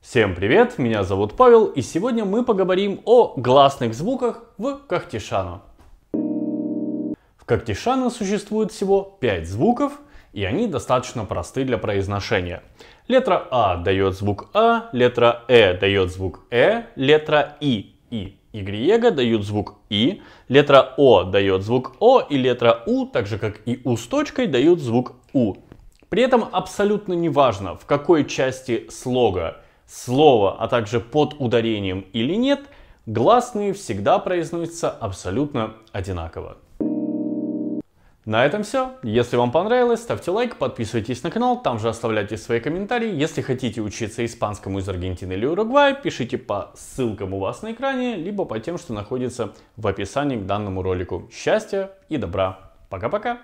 Всем привет, меня зовут Павел, и сегодня мы поговорим о гласных звуках в Кахтишану. В Кахтишану существует всего 5 звуков, и они достаточно просты для произношения. Летра А дает звук А, летра Э дает звук Э, летра И и Y дают звук И, летра О дает звук О, и летра У, так же как и У с точкой, дают звук У. При этом абсолютно не важно, в какой части слога Слово, а также под ударением или нет, гласные всегда произносятся абсолютно одинаково. На этом все. Если вам понравилось, ставьте лайк, подписывайтесь на канал, там же оставляйте свои комментарии. Если хотите учиться испанскому из Аргентины или Уругвая, пишите по ссылкам у вас на экране, либо по тем, что находится в описании к данному ролику. Счастья и добра! Пока-пока!